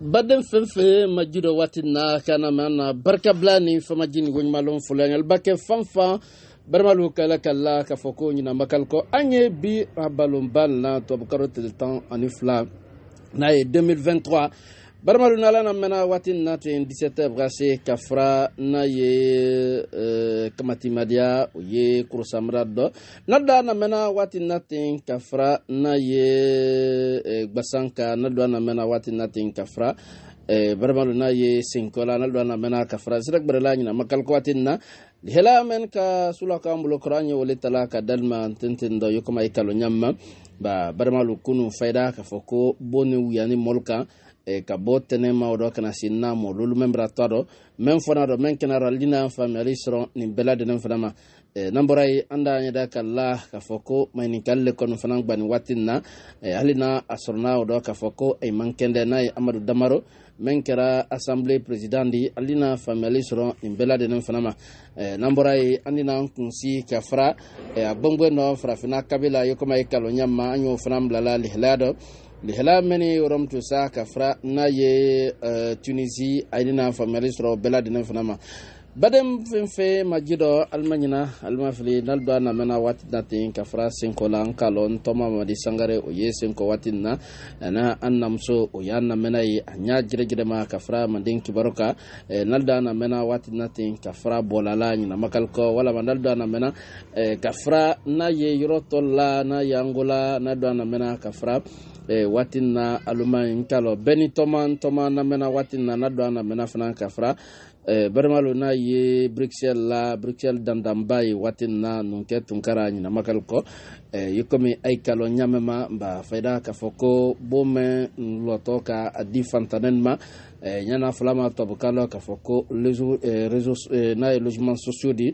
baden fɛn fɛn ma ju dɔ waati na kana ma na barika bila ni famaji ni koɲumanlɔn fɔlɔ yan yaliba kɛ fan fan barimalu kala kala k'a fɔ ko ɲinan bakali kɔ an ye bi a balonba na tubabukalo tile tan ani fila n'a ye 2023 barimadu ni ala na mɛnna waati nin na tun ye 17 ka se ka fara n'a ye euh, kamatimadiya o ye korosamara dɔ na da na mɛnna waati na ten ka fara n'a ye euh, gbasan ka na do na mɛnna waati na ten ka fara euh, barimadu n'a ye senkɔla na do na mɛnna ka fara sira gbɛrɛla ɲina makaliko waati nin na hela men ka sula ka mbulo qur'an ye wole tala ka dalma tenten da yokoma ikalo nyamma ba barimalu kunu fayda ka fɔ ko bonni wuyani mɔlu kan e ka bo tene mawɗo kana sinna mo lulu men bira taɗo min fona ɗo min kenaɗo alina an fami ali soron ni belade nen fanama e namborayi anda ñeda ka la ka fo ko mayni kalle kono fana gbani wattin na e halina a soronawo ɗo ka fo ko e mankende nayi amadou damaro min kera assemblé président ndi alina fami ali soron ni belade nen fanama e namborayi andina an kunsi ka fara e a gbongbe no farafina kabila yokomayi kalo ñamma a ñoo fanam lala lihlaya ɗo lihila mɛn ye yɔrɔ min to sa ka fara n'a ye tunisi a ye ne n'a faamuyali sɔrɔ bɛɛ ladinɛ fana ma badem fen fe majido almanyina alimafili nalba na mena wati waati ka fara senko la n kalo n tɔma mamadi sangare o ye senko wati na na an namuso o y'a na namɛna ye a jire ma ka fara manden kibaro eh, nalda na mena wati namɛna waati na ten ka fara bɔlala ɲinamakalikɔ wala ma nalda na mena eh, ka fara n'a ye yɔrɔ la n'a ye angola n'a do na mena ka fara eh, waati na aluma n kalo bɛɛ ni tɔma n tɔma namɛna waati na mena do a namɛna fana ka fara Eh, barimalo n'a ye bruxelles la bruxelles dandanba ye waati na nun kɛ tun kɛra ɲinamakali kɔ eh, ye komi a ye kalɔ ɲamɛma ba fayida k'a fɔ ko boo mɛn lɔtɔ ka a di fantanɛni ma ɲana eh, filama tubabukan lɔ k'a fɔ ko n'a ye logement sociaux di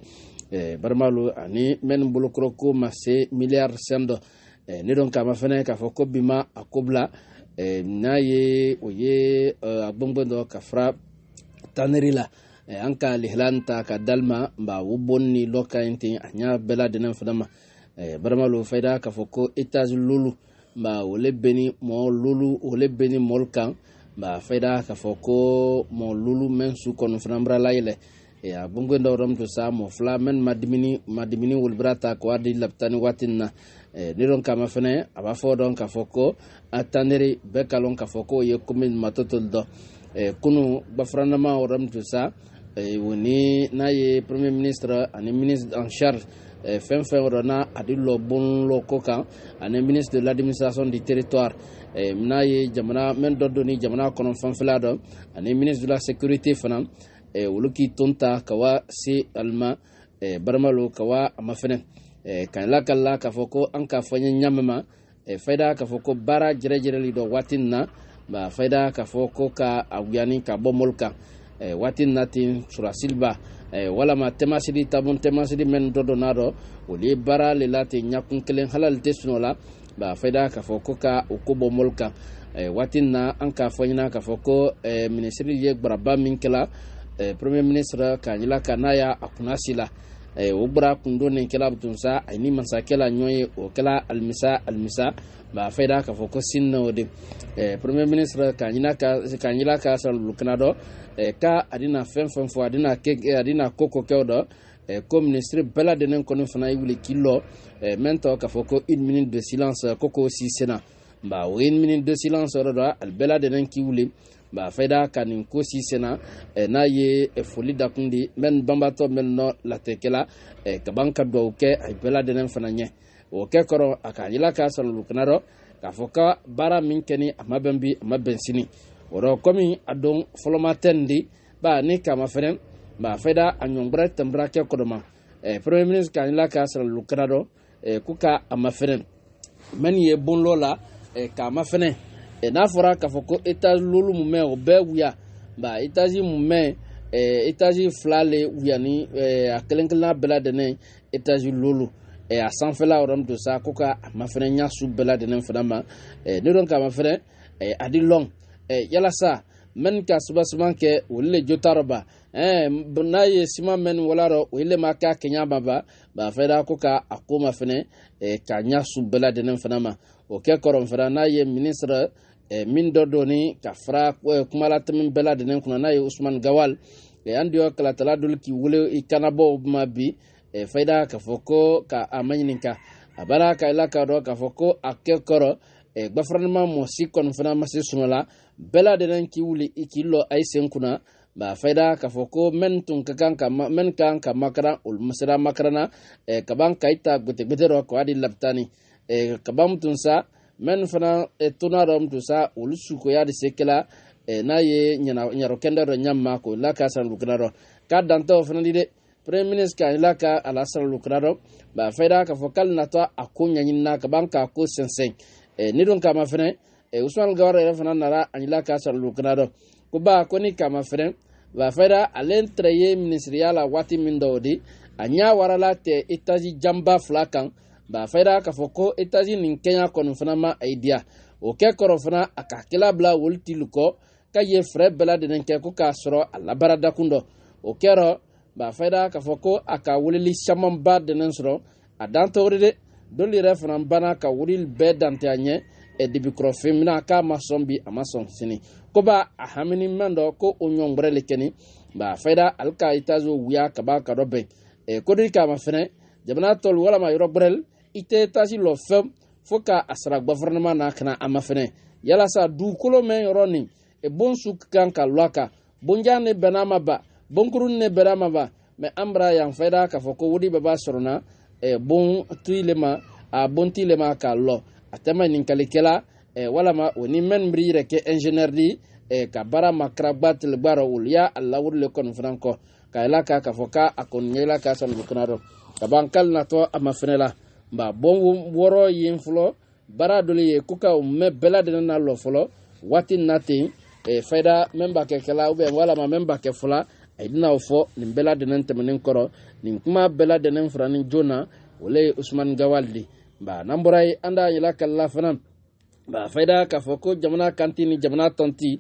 barimalo ani mɛnni bolokɔrɔ ko ma se miliyari sɛn dɔ ne dɔn kama fɛnɛ k'a fɔ ko bima a kobila n'a ye o ye a gbɔngbɔn dɔ ka fara taneri la eh, an ka lihilan ta ka dalma ba wubonni lokayin ten a ɲa bɛla denen fana ma eh, baramalo fayida k'a fɔ ko etage lolu ba ole beni mɔɔ lolu ole beni mɔlu kan ba fayida k'a fɔ ko mɔɔ lolu mɛn su kɔnɔ fana bara layɛlɛ eh, a bongwen da ram to sa mo fla men madimini madimini wol brata ko adi laptani watin na ni don kama fene aba fo don ka foko ataneri be kalon ka foko ye kumin matotol do Eh, kunun gbafarandama ramtu sa o eh, ni n'a ye premier ministre ani ministre en charge fɛn fɛn wɛrɛ n'a a di lɔ bonlɔ ko kan ani ministre de l'administration du territoire eh, n'a ye jamana mɛn dɔ don ni jamana kɔnɔ fanfɛla dɔ ani ministre de la sécurité fana olu k'i ton ta ka wa se alima baramalo ka wa a ma fɛnɛ ka la ka la k'a fɔ ko an k'a fɔ n ye ɲamɛ ma fayida k'a fɔ ko baara jɛrɛjɛrɛli dɔ waati nin na ba fayida k'a fɔ ko ka a eh, wuyani eh, ka bɔ mɔlu kan eh, waati na ten surasiliba eh, walama tɛmasili tabun tɛmasili mɛn dɔ dɔ n'a dɔ olu ye baara le la ten ɲakun kelen halali tɛ sunɔ la ba fayida k'a fɔ ko ka o ko bɔ mɔlu kan eh, waati na an k'a fɔ ɲɛna k'a fɔ ko eh, minisiri ye gbaraba min kɛla eh, premier ministre k'a ɲila ka n'a y'a kunna si la Eh, o bɔra kundo nin kɛla bi tun sa ani masakɛ la ɲɔgɔn ye o kɛla alimisa alimisa b'a fɛ da k'a fɔ ko sini na o de eh, premier ministre k'a ɲina ka k'a ɲina ka sɔrɔ lukina dɔ eh, ka a dina fɛn fɛn fɔ a dina kɛ a dina ko ko kɛ o dɔ ko ministre bɛɛ lajɛlen kɔni fana ye wuli k'i lɔ mɛn tɔ k'a fɔ ko une minute de silence ko k'o si senna nka o ye une minute de silence yɔrɔ dɔ a bɛɛ lajɛlen k'i wuli. ba baafɛda kanin ko si senna eh, n'a ye eh, foli dakun di mɛni banbatɔ mɛni nɔ latekɛla eh, kaban ka dɔw kɛ a bɛɛ ladɛnɛ fana ɲɛ o kɛ kɔrɔ a k'a yila k'a sɔrɔ lukana dɔ k'a fɔ ka baara min kɛ ni a ma bɛn bi a ma bɛn sini o dɔ komi a don fɔlɔma tɛ nin di ba ni kama fɛnɛ baafɛda a ɲɔngɔrɛ tɛnbura kɛ kɔrɔma premier ministre k'a yila k'a sɔrɔ lukana dɔ ko ka ma fɛnɛ mɛni ye bon lɔ la k'a ma fɛnɛ Eh, n'a fɔra k'a fɔ ko etazi lolu mun mɛ o bɛɛ wuya ba etazi mun mɛ etazi eh, fila le wuya ni eh, a kelen kelenna bɛɛ ladɛnɛ etazi lolu a sanfɛla yɔrɔ don sa ko ka a ma fɛnɛ ɲa su bɛɛ ladɛnɛ fana ma ne dɔn k'a ma fɛnɛ a di lɔn yalasa mɛn ka sibasiman kɛ olu le ba jotarba eh, eh, n'a ye siman mɛn wala rɔ o le ma k'a kɛɲɛ ma b'a ba da ko ka a ko ma fɛnɛ k'a ɲa su bɛɛ dɛnɛ fɛnɛ ma o kɛ kɔrɔ fana n'a ye minisiri min dɔ doni ka fara kumalatɛmi bɛɛ la dɛnɛ kunna n'a ye usman gawal an diyɔ kalatala dolu k'i wele i kanabɔw ma bi fayida k'a fɔ ko ka a ɲininka a b'a la ka ila k'a dɔn k'a fɔ ko a kɛ kɔrɔ eh, gbafaranima mɔsi kɔni fana ma se sunɔ la Bela denen ki wuli ikilo ai sen kuna ba feda kafok ko men menn kanka makara ol maseramakna ka bankka itta go te bero kodi laani. Kaban mun sa menn frea e tonat sa o luko ya dis sela naye na ñaru kendaaro nyamma ko laka san lukanaaro. Kadan taofenre pre kaka a las san lukraaro, ba feda kafokal na to ako ñañ na kabanka kose niun ka mafen. Us garera añ laka so luukanado. Kubawenni kam ma fre, baferra ale treye mini la wati minddi, añá waraala te etetazi jammba flakan, bafera kafokko etetaji nin kenya konnun funama edia. Okèòrofuna aka kela bla wotilukko ka yye fré bela deenke kouka soro labara dakundo, Okè baferra kafokko ka woeli chamomba desro a dantou orire do lire fumba ka wil b bé danante añe. ɛdibi kɔrɔfin mina k'a ma sɔn bi a ma sɔn sini ko ba a hamini mɛn dɔ ko o ɲɔn gbɛrɛ le kɛni ba fɛda ali ka itazo wuya kaba ka dɔ e, bɛn ɛ kodiri k'a ma fɛnɛ jamana tɔlu walama yɔrɔ gbɛrɛl i tɛ taasi lɔ fɛn fo ka a sara gɔfɔrɔnɛma n'a kana a ma fɛnɛ yalasa dugukolo mɛn yɔrɔ nin e bon su kan ka lɔ a kan bonjan ne bɛn'a ma ba bonkurun ne bɛn'a ma ba mɛ an bara yan fɛda k'a fɔ ko wodi bɛɛ b'a sɔrɔ na ɛ e bon t'i a tɛ eh, ma ɲininkalikɛla eh, walama o ni mɛn bir yɛrɛ kɛ ingénieur di eh, ka baara makara gbatili gba rɔ olu y'a a lawuri le kɔni fana kɔ ka yɛlɛ ka k'a fɔ k'a kɔni ɲɛla k'a sɔn lukuna dɔ ka ban k'ale natɔ a ma fɛnɛ la ba bɔn wɔɔrɔ yen fɔlɔ baara dɔ le ye ko ka o mɛn bɛɛ lajɛlen na lɔ fɔlɔ waati na ten eh, fayida mɛn b'a kɛ kɛla ubiyɛn walama mɛn b'a kɛ fɔla a yi dinaw fɔ nin bɛɛ lajɛlen tɛmɛnen kɔrɔ nin kuma bɛɛ lajɛlen fara ni joona o le ye usumani gawali de ye ba n'an bɔra ye an da yɛlɛ kalila fana ba fayida k'a fɔ ko jamana kanti ni jamana tɔnti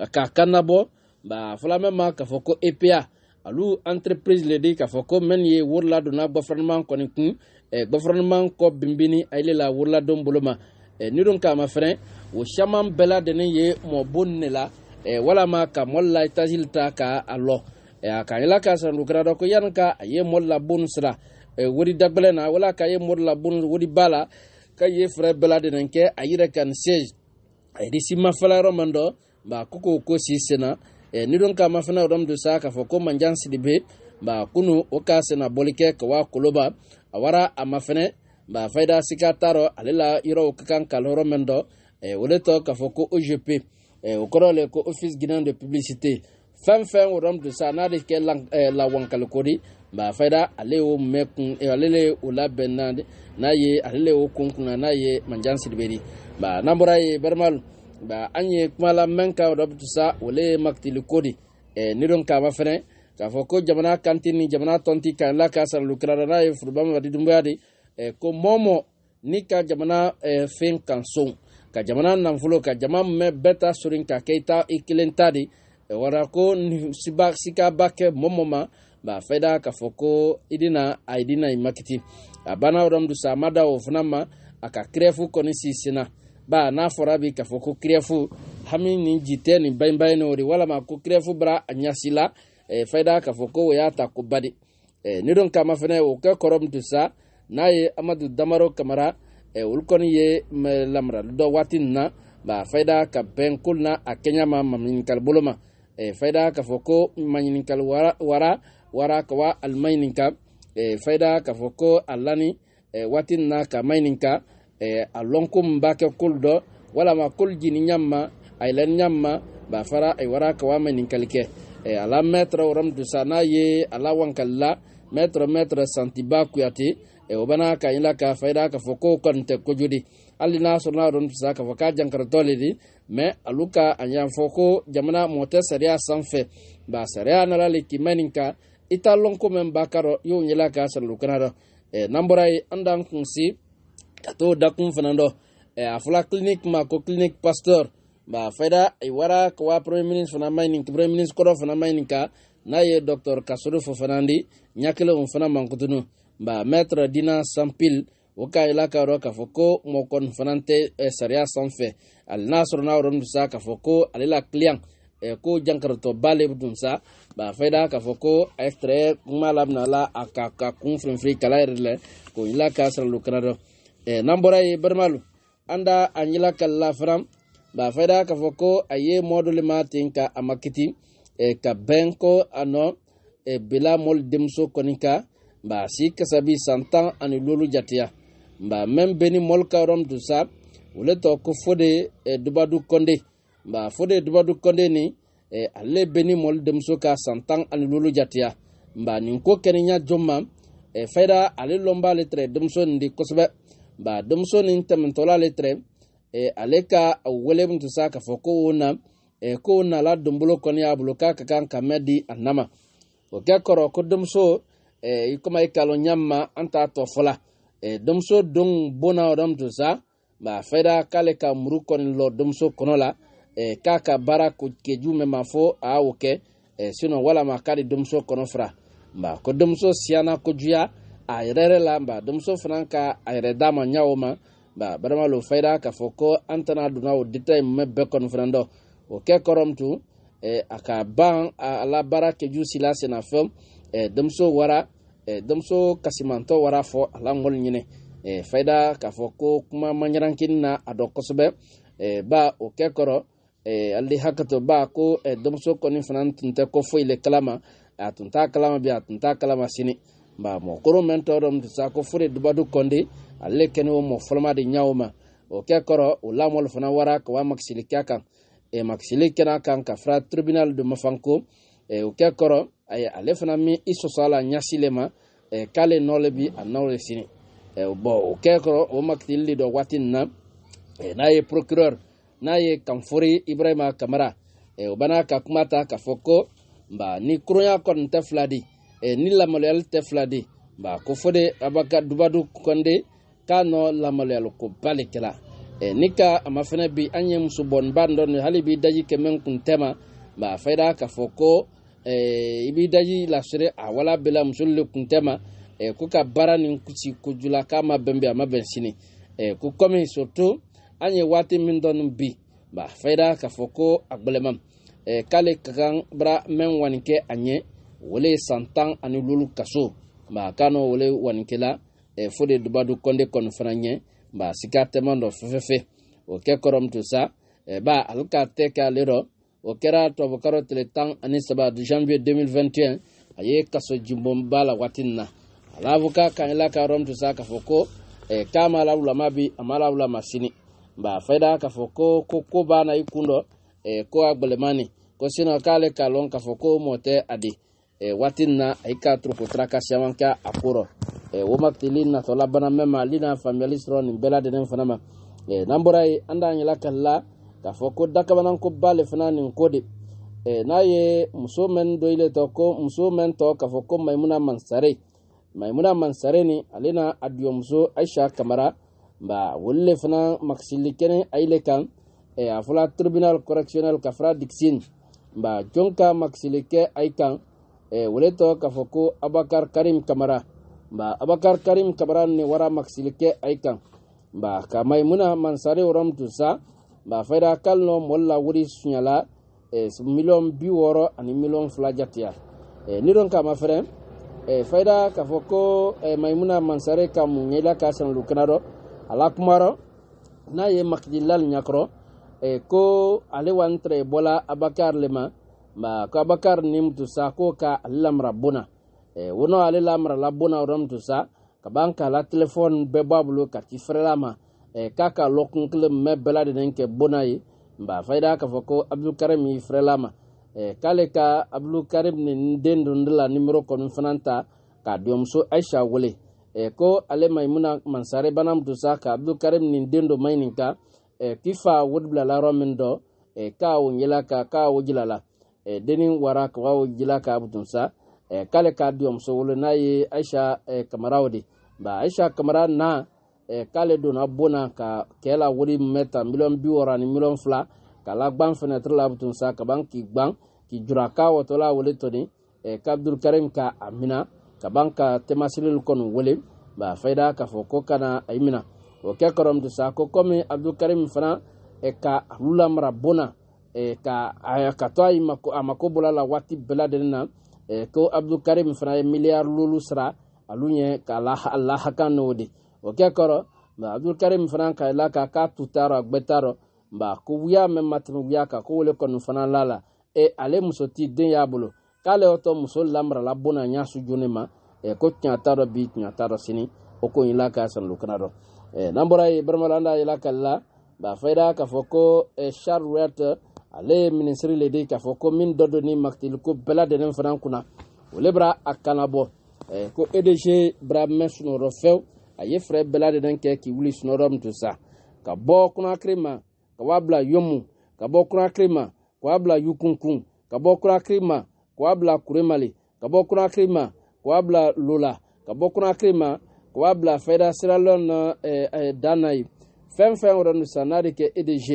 eh, k'a kan nabɔ ba fɔla mɛn ma k'a fɔ ko epa alu entreprise le di k'a fɔ eh, ko mɛn ye wari ladonna gɔfrɛnɛman kɔni kun eh, gɔfrɛnɛman kɔ binbini ayile la wari ladon bolo ma eh, ni don k'a ma fɛnɛ o caman bɛɛ ladenin ye mɔbon ne la eh, walama ka mɔli la etazili ta ka a lɔ eh, a k'a yɛlɛ k'a sɔrɔ nugukɛra dɔ ko yani ka a ye mɔli la bon sira Eh, wari dagbɛlɛ na wala ka ye mori labon wari ba la ka ye fɛɛrɛ bɛɛ laden kɛ a yɛrɛ ka nin siège a eh, yɛrɛ si mafala yɔrɔ man dɔ ba ko k'o ko si senna eh, ni don kama fana yɔrɔ min sa k'a fɔ ko manjan siri bɛ ba kunu o ka senna bɔli kɛ ka wa koloba a wara a ma fɛnɛ ba fayida sika t'a rɔ ale la yɔrɔw ka kan kali yɔrɔ min dɔ o de tɔ k'a fɔ ko ogp o kɔrɔ le ko office guinéen de publicité fɛn fɛn yɔrɔ min sa n'a de kɛ lawankaliko de mba fayida ale y'o mɛn kun eh, ale le o labɛn na n'a ye ale le y'o kun kunna n'a ye manjan siriberi mba n'an bɔra ye balimalu mba an ye kuma la mɛn kan dɔ bi tusa ole ye makitili ko de eh, ɛɛ ni don kaba fɛnɛ k'a fɔ ko jamana kanti ni jamana tɔnti kan la ka saralu kira la n'a ye foroba mabadi dunbaya de eh, ɛɛ ko mɔmɔ ni ka jamana ɛɛ fɛn kan son ka jamana nanfolo ka jama mɛn bɛɛ ta sorin ka kɛ i ta i kelen ta de wara ko sikaba kɛ mɔmɔ ma baafɛda k'a fɔ ko i dina a dina i makiti a banna o dɔm dusa a ma da o fana ma a ka kirɛfu kɔni si senna ba n'a fɔra bi k'a fɔ ko kirɛfu hami ni ji tɛ nin bayinbayi ni o de walama ko kirɛfu bara a ɲasi la eh, fayida k'a fɔ ko o y'a ta ko badi eh, ni don kama fɛnɛ o kɛ kɔrɔ min dusa n'a ye amadu damaro kamara eh, olu kɔni ye lamarali dɔ waati nin na ba fayida ka bɛn ko na a kɛɲa ma maɲininkali bolo ma eh, fayida k'a fɔ ko maɲininkali wara, wara wara ka wa almaɲinin ka eh, fayida k'a fɔ ko eh, eh, a ka maɲinin ka a lɔn ko min b'a kɛ kolu dɔ walama kolu ba fara a wara wa maɲininkali kɛ a la mɛtɛrɛ wɔrɔ min ye a la wankali la mɛtɛrɛ mɛtɛrɛ santiba kuyate ka ɲila ka fayida k'a fɔ ko kɔni n'a sɔrɔ n'a dɔn k'a fɔ k'a jankaratɔ le di mɛ alu jamana mɔtɛ sariya sanfɛ ba sariya nana le k'i mɛn i t'a lɔn ko mɛn b'a ka dɔ i y'o ɲɛla k'a saralu kana dɔ n'an bɔra ye an kun si ka dakun fana dɔ a fɔla ma ko clinic pasteur ba fayda i wara ka wa premier ministre fana mining nin premier ministre kɔrɔ fana maɲi ka n'a ye docteur kasoro fo um fana di ɲakelenw fana mankutunu ba maître dina sampil o ka yila ka yɔrɔ eh, k'a fɔ eh, ko mɔgɔ kɔni fana tɛ sariya sanfɛ hali n'a sɔrɔ n'a yɔrɔ dun sa k'a fɔ ko ale la ko jankaratɔba le dun sa b'a fɛda k'a fɔ ko extrait kuma labina la a ka ka kun firinfiri kala yɛrɛ lɛ k'o yila k'a saralu kana dɔ n'an bɔra ye balimalu an da a yila kalila fana b'a fɛda k'a fɔ ko a ye mɔɔ dɔ le ma ten ka a ma kiti ka bɛn ko a nɔ bila mɔli denmuso kɔni ka b'a si kasabi san tan ani lolu jatiya ba mɛn beni mɔli ka yɔrɔ min tun sa o le tɔ ko fode dubadu kɔnde ba fode dubadu kɔnde nin eh, ale bɛ ni mɔli denmuso ka san tan ani lolo jatiya nba nin ko kɛnɛ ɲa jɔn ma eh, fayida ale lɔn b'ale tɛrɛ denmuso nin di kosɛbɛ nba denmuso nin tɛmɛtɔla ale tɛrɛ eh, ale ka wele min tun sa k'a fɔ ko o na eh, ko o na la donbolo kɔni y'a bolo k'a ka kan ka mɛn di a nama o kɛ kɔrɔ ko denmuso eh, i kɔma i kalon ɲa ma an t'a tɔ fɔ la eh, denmuso don bonna o dɔ min tun sa nba fayida k'ale ka muru kɔni lɔ denmuso kɔnɔ la Eh, k'a ka baara kɛ ju mɛn ma fɔ a y'o kɛ eh, sinɔn walama k'a de denmuso kɔnɔ fara nba ko denmuso siyanna kojuya a yɛrɛ yɛrɛ la nba denmuso fana ka a yɛrɛ d'a ma ɲa o ma nba barama lo fayida k'a fɔ ko an tɛna donna o dita in bɛɛ kɔni fana dɔ o kɛ kɔrɔ min tun eh, a ka ban a la baara kɛju si la senna fɛn denmuso wara denmuso kasimantɔ wara fɔ a la ŋɔli ɲinɛ fayida k'a fɔ ko kuma maɲarankini na a dɔn kosɛbɛ ba o kɛ kɔrɔ Eh, ale hakɛto ba ko eh, denmuso kɔni fana tun tɛ ko foyi le kalama eh, a tun t'a kalama bi a tun t'a kalama sini ba mɔgɔkɔrɔ mɛn tɔ dɔ tun sa ko fure dubadu kɔnde ale kɛnɛ o mɔ fɔlɔma de ɲa o ma o kɛ kɔrɔ o lamɔli fana wara ka wa makisili kɛ kan e makisili kɛnɛ kan ka fara tribunal de mafanko e o kɛ kɔrɔ ayi ale fana min i sɔsɔ a la ɲasi le ma e k'ale nɔ le bi a nɔ le sini e bɔn o kɛ kɔrɔ o makisili dɔ waati nin na e n'a ye procureur n'a ye kanfori ibrahima kamara e, o bana ka kuma ta k'a fɔ ko ba ni koronya kɔni tɛ fila di e, ni lamaloyali tɛ fila di ba ko fɔ de abaka dubadu kɔnde k'a nɔ lamaloyalikoba le kɛla e, ni ka a ma fɛnɛ bi an ye musobɔniba dɔ ni hali b'i daji kɛmɛ kun tɛma ba fayida k'a fɔ ko e, i b'i daji lasere a wala bela musolu le kun tɛma e, ko ka baara nin kusi kojula k'a ma bɛn a ma bɛn sini e, ko kɔmi surtout an ye waati min dɔɔni bi ba fayida k'a fɔ ko a gbɛlɛma eh, k'ale ka kan bara mɛn ŋɔni kɛ a ɲɛ wale san tan ani lolu kaso ba k'a n'o wale ŋɔni kɛla eh, fo de dubadu kɔnde kɔni fana ɲɛ ba sika tɛmɛ dɔ fɛfɛɛfɛ o kɛ kɔrɔmuso sa eh, ba ale k'a tɛ k'ale rɔ o kɛra tubabukalo tile tan ani saba janvier 2021 a ye kaso jibonba la waati nin na alavuka kaɲila ka yɔrɔmuso sa k'a fɔ ko eh, k'a ma lawulama bi a ma lawulama sini mba fayda k'a fɔ ko ko ko banna i kun ko a ko sinɔ k'ale k'a k'a fɔ ko mɔ tɛ a di e, na i k'a turu ko ka siyaman kɛ a ko n'a faamuyali sɔrɔ nin bɛɛ lajɛlen fana ma eh, n'an bɔra ye an d'an yɛlɛ k'a fɔ ko dakabanako ba le fana nin ko de n'a ye muso mɛn dɔ ile ko muso mɛn tɔ k'a fɔ ko maimuna mansare maimuna mansare ni ale n'a a aisha kamara ba wolu le fana magisili kɛnɛ a yile kan e, a fɔla tribunal correctionnel ka fara dixin ba jɔn ka magisili kɛ a yi kan e, wole tɔ k'a fɔ ko abakar karim kamara ba abakar karim kamara ne wara magisili kɛ a yi kan ba ka maimuna mansare rɔmtu sa ba fayida kali nɔ mɔli la wuri suɲala e, miliyɔn bi wɔɔrɔ ani miliyɔn fila jatiya ni dɔn kama fɛnɛ fayida k'a fɔ ko maimuna mansare ka mun ɲɛla ka sanlu kana dɔ a la kumarɔ n'a ye makidilal ɲakɔrɔ eh, ko ale wa ntɛrɛ bɔla abakar le ma ma ko abakar ni mutusa ko ka e, ale lamara bona eh, wonɔ ale lamarala bona rɔ mutusa ka ban ka la telefɔni bɛɛ bɔ a bolo ka ci fɛrɛla ma eh, k'a ka lɔkun kelen mɛ bɛɛ ladenen kɛ bona ye mba fayida k'a fɔ ko abdulkarim y'i fɛrɛla ma eh, k'ale ka abdulkarim ni den dondi la nimero kɔni fana ta k'a dɔmuso aisha wele e, ko ale maimuna mansare banamutu sa ka abdulkarim nin den do may nin ka e, eh, k'i fa wodbilala yɔrɔ min e, eh, k'a wo ka k'a wo la e, eh, denin wara ka wa wo jila ka butun e, k'ale k'a diyɔmuso wolo n'a ye aisha e, kamaraw de ba aisha kamara na e, k'ale donna bonna ka kela wuri wori mɛ ta miliyɔn bi wɔɔrɔ k'a la gban fɛnɛtiri la abdunsa sa ka ban k'i gban k'i jura k'a wɔtɔla wole tɔni e, k'abdulkarim ka a Kaban ka temasili lukon wolem, ba fayda ka fokokan a imina. Ok korom de sa, koko me Abdoul Karim mifana e ka lulam rabona, e ka aya katoa ima kou amakou bulala watip beladen nan, e kou Abdoul Karim mifana e milyar loulousra, alu nye ka laha laha kan nou di. Ok korom, ba Abdoul Karim mifana ka laka ka tutaro ak betaro, ba kou wya men mati mou wya ka kou lekon nou fanan lala, e ale mousoti denyabolo. k'ale y'o to muso lamarala bonna a y'a suju ne ma e ko tiɲɛ t'a dɔn bi tiɲɛ t'a dɔn sini o ko in la k'a sanulu kana dɔn e n'an bɔra yen baramala an da yɛlɛ kali la b'a fɔ i da k'a fɔ ko charles e wert ale ye minisiri le di k'a fɔ ko min dɔ don ni makitili ko bɛɛ lajɛlen fana kunna ole bara a kana bɔ ko edg bara mɛn sunɔrɔ fɛw a ye fɛɛrɛ bɛɛ lajɛlen kɛ k'i wuli sunɔrɔ min to sa ka bɔ kunakiri ma ka waa bila yomu ka bɔ kunakiri ma ka waa bila yukunkun ka bɔ kunakiri ma k'o bila kuremali ka bɔ konakiri ma k'o e bila lola ka bɔ konakiri ma k'o bila fɛda siralɔn na eh, eh, dan na ye fɛn fɛn wɛrɛ nu sa n'a de kɛ edg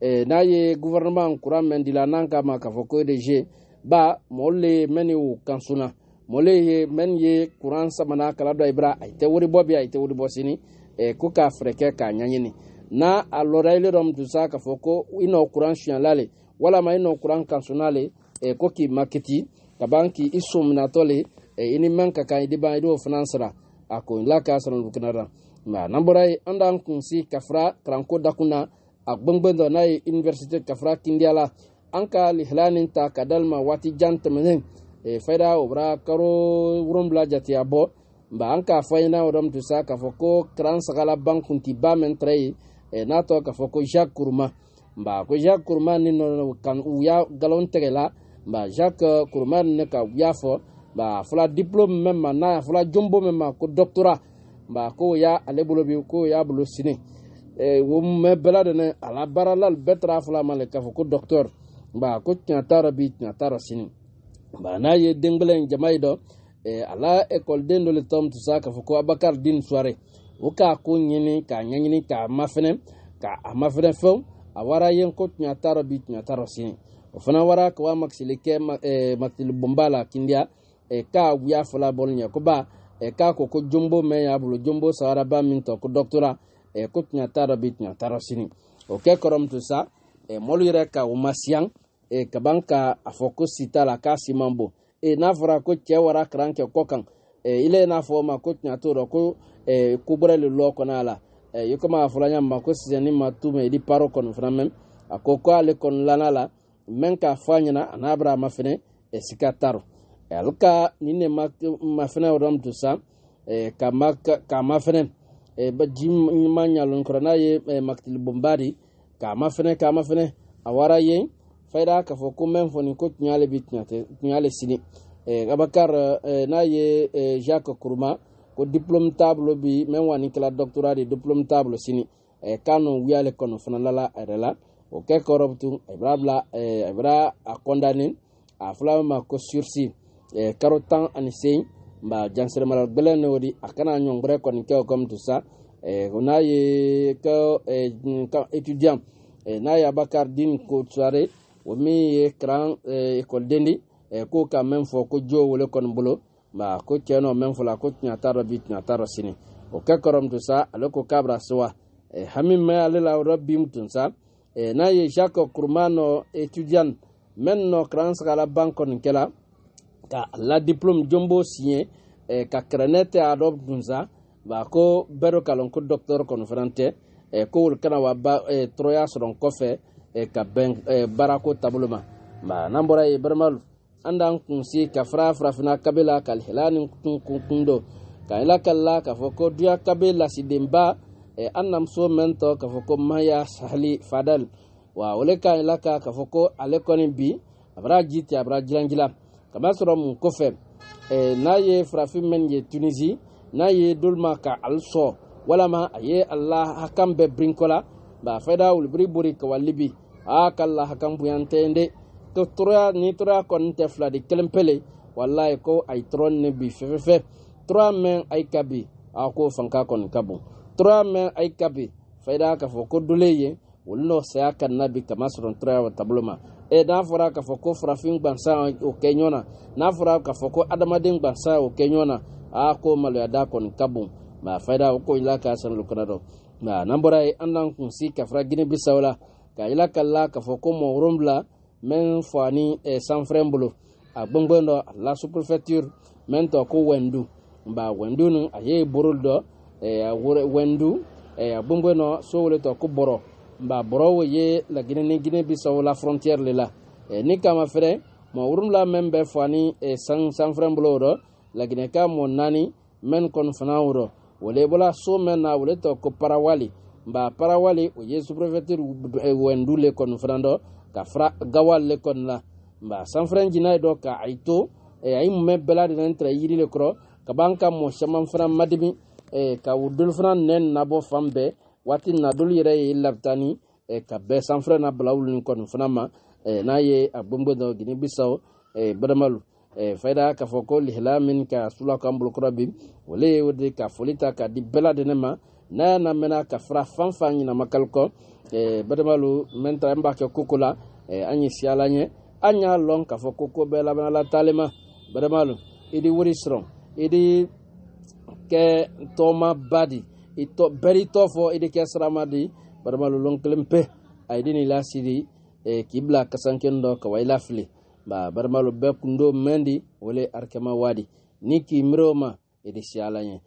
eh, n'a ye gouvernement kuran mɛn dila n'an k'a ma k'a fɔ ko edg ba mɔlu le mɛni o kansuna mɔlu ye mɛni ye kuran samana kala dɔ ibra a tɛ wari bɔ bi a tɛ wari bɔ sini eh, ko k'a fɛɛrɛ kɛ k'a ɲaɲini n'a a lɔra ile dɔ mu tun sa k'a fɔ ko i nɔ kuran suyɛnla le walama i nɔ kuran kansuna le e ko k'i makiti ka ban k'i i sumnatɔ le e, i ni man ka kan i de ban i n'o fana sara a ko la k'a sɔrɔ lukina e, da nka n'an bɔra ye an t'an kunsi ka fara kalanko dakun na a gbɛngbɛn dɔ n'a ye université ka fara kindiya la an ka lihila nin ta ka dali ma waati jan tɛmɛnen e, fayida o bɔra karo wolonwula jate bɔ nka an k'a fɔ an ɲɛna o dɔn tun sa k'a fɔ ko kalan sagala ban kunti ba min tɛrɛ ye n'a tɔ k'a fɔ ko jacques kuruma nka ko jacques kuruma ni nɔ kan u y'a galon tigɛ la ba jacques euh, kurman ne ka y'a fɔ ba fɔla diplôme min ma n'a fɔla jumbo min ma ko doctorat ba ko ya ale bolo bi ko y'a bolo sini eh, wo mɛ bɛɛ la dɛnɛ a la baara la bɛɛ taara fɔla ma le k'a fɔ ko docteur ba ko tiɲɛ t'a rɔ bi tiɲɛ t'a rɔ sini ba n'a ye den kelen jama ye dɔ a eh, la ekɔliden dɔ le tɔn tusa k'a fɔ ko abakari dini suware o k'a ko ɲini k'a ɲɛɲini k'a ma fɛnɛ k'a a ma fɛnɛ fɛnw a wara ye ko tiɲɛ t'a rɔ bi tiɲɛ t'a rɔ sini o fana wara e, e, ka wa makisili kɛ makisili bonba la e, kindiya ka wuya fɔla bɔli ɲɛ ko ba ka ko ko jombo mɛn y'a bolo jombo sawaraba min tɔ ko dɔktora ko tiɲa t'a dɔ bi tiɲa t'a dɔ sini o kɛ kɔrɔmuso sa mɔlu yɛrɛ ka o ma siyan ka ban ka a fɔ ko si t'a la k'a si man bon n'a fɔra ko cɛ wara karan kɛ kɔ kan ile n'a fɔ o ma ko tiɲa t'o rɔ ko ko bɔra le lɔ kɔnɔ a la i komi a fɔla ɲa ma ko sisan ni ma tu mɛ i di paro kɔni fana mɛn a ko ko kɔni lana la mɛn k'a fɔ a ɲɛna a n'a bɛra a ma fɛnɛ sika taro e al e ka nin ne ma fɛnɛ rɔm tu sa k'a ma fɛnɛ ji ma ɲalon kɔrɔ n'a ye e makitili bombari k'a ma fɛnɛ k'a ma fɛnɛ a wara ye fayda k'a fɔ ko mɛn fɔ nin ko tiɲɛ ale bi tiɲɛ ale sini abakar n'a ye jacques kuruma ko diplôme taabolo bi mɛn wa nin kɛla doctorat de diplôme taabolo sini k'a nɔ wuyale kɔnɔ fana lala a yɛrɛ la o kɛ kɔrɔbutun a bɛra bila a eh, bɛra a kɔndane a fila ma ko sursi eh, karo tan ani seyi ba jansɛrɛmara gbɛlɛ ne o di a kana ɲɔngɔrɛ kɔni kɛ o kɔmi tu sa eh, o n'a ye ka étudiant n'a ye abakar dini ko tuare o min ye kalan ekɔliden di k'o ka mɛn fɔ ko jo wele kɔni bolo ba ko tiɲɛ nɔ mɛn fɔla ko tiɲɛ t'a dɔ bi tiɲɛ t'a dɔ sini o kɛ kɔrɔmutu sa ale ko k'a bɛra se wa hami mɛn ale la yɔrɔ bi tun sa e n'a ye jacques kurma nɔ étudiant mɛn nɔ kalan sagala ban kɔni kɛla ka la diplôme jombo siɲɛ e, eh, ka kɛrɛnɛ tɛ a dɔ dunsa ba ko bɛɛ dɔ kalon ko docteur kɔni fana tɛ e, ko wol kana wa ba e, tɔrɔya sɔrɔ kɔfɛ e, ka bɛn e, eh, baarako taabolo ma ma n'an bɔra ye balimalu an d'an kunsi ka fara farafina kabe la ka lihila ni kun kun kun dɔ ka ila kala k'a fɔ ko duya kabe lasidenba e annam so men ka fo ko maya sahli fadal wa wole ka ila ka ka fo ko ale kɔni bi abara jiti abara jirangila kama sɔrɔ mun kɔfɛ e, n'a ye farafin men ye tunisi n'a ye dolma ka ali sɔ walama a ye ala hakan bɛɛ birinkɔla ba fɛda wulibiri bori kawa libi a ka la hakan boyan tɛ de to tɔrɔya ni tɔrɔya kɔni tɛ fila de kelen pele walayi ko a ye ne bi fɛfɛfɛ tɔrɔya mɛn a ka bi a ko fanka kɔni ka bon tura mɛn a ye kabi fa da k'a fɔ ko dole ye olu n'o saya ka na bi kama sɔrɔ tura wa taabolo ma e n'a fɔra k'a fɔ ko farafin gbansan o kɛ ɲɔgɔn na n'a fɔra k'a fɔ ko adamaden gbansan o kɛ ɲɔgɔn na a ko maloya da kɔni ka bon mɛ a fa da o ko ila k'a san olu kana dɔn mɛ n'an bɔra yen an n'an kun si ka fara gine bisaw la ka ila ka la k'a fɔ ko mɔgɔ wolonwula mɛ fa ni e sanfɛrɛn bolo a gbɛngbɛn dɔ la superfecture mɛ tɔ ko wɛndu mɛ wɛndu nin a ye boro dɔ. Eh, wɛndu gbongbe eh, nɔ sowole tɔ ko bɔrɔ ba bɔrɔwo ye la guinée ni guinée bisawo la frontière le la eh, ni kama fɛrɛ mɔ wurumla mɛn bɛ fɔ ani san sanfɛn bolo rɔ la guinée ka mɔ naani mɛn kɔni fana rɔ wale bɔla so mɛn na wale tɔ ko parawali ba parawali o ye suprefecture wɛndu le kɔni fana dɔ ka fara gawal le kɔni la ba sanfɛn jina ye dɔ ka a to a yi mɛn bɛɛ la de na ni tɛrɛ yiri le kɔrɔ ka ban ka mɔ caman fana madimi ka u doli fana nɛn nabɔ fan bɛɛ waati na doli yɛrɛ ye labitani ka bɛɛ sanfɛrɛ na balawulu ni kɔni fana ma n'a ye a gbɛngbɛ dɔ gini bisaw badamalu fayida k'a fɔ ko lihila min ka sula kan bolokɔrɔ bi ole ye o de ka foli ta ka di bɛɛ laden ne ma n'a y'a na mɛnna ka fara fan fan ɲinama kalikɔ badamalu mɛnta n b'a kɛ koko la an ye siyala ɲɛ an y'a lɔn k'a fɔ ko ko bɛɛ labanala taalen ma badamalu i di wari sɔrɔ i di kɛ toma badi i tɔ bɛɛ i tɔ fɔ di barama lolon kelen pe a ye deni lasiri eh, ka ba barama kundo mendi di wale arkɛma wadi niki k'i miiri o niki i de si ala ɲɛ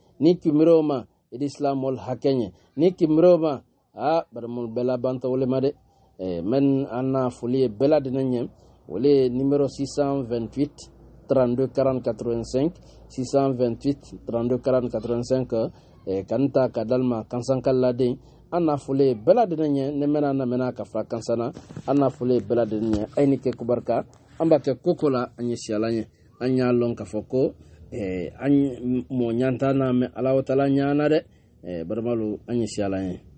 Mroma a barama bela banta wale ma e eh, men mɛn fuli na foli ye bɛɛ ladina ɲɛ wale 628 Eh, kanta 40 85 628 32 40 85 eh, kan ta ka dalma kansan laden an n'a fɔlen bɛɛ lajɛlen ɲɛ ni mɛnna na mɛnna ka fara kansana na an n'a fɔlen ye bɛɛ lajɛlen ɲɛ a ye nin kɛ kubarika an b'a kɛ ko ko an ye k'a fɔ ko an n'a mɛn ala taala ɲana dɛ eh, an ye siyala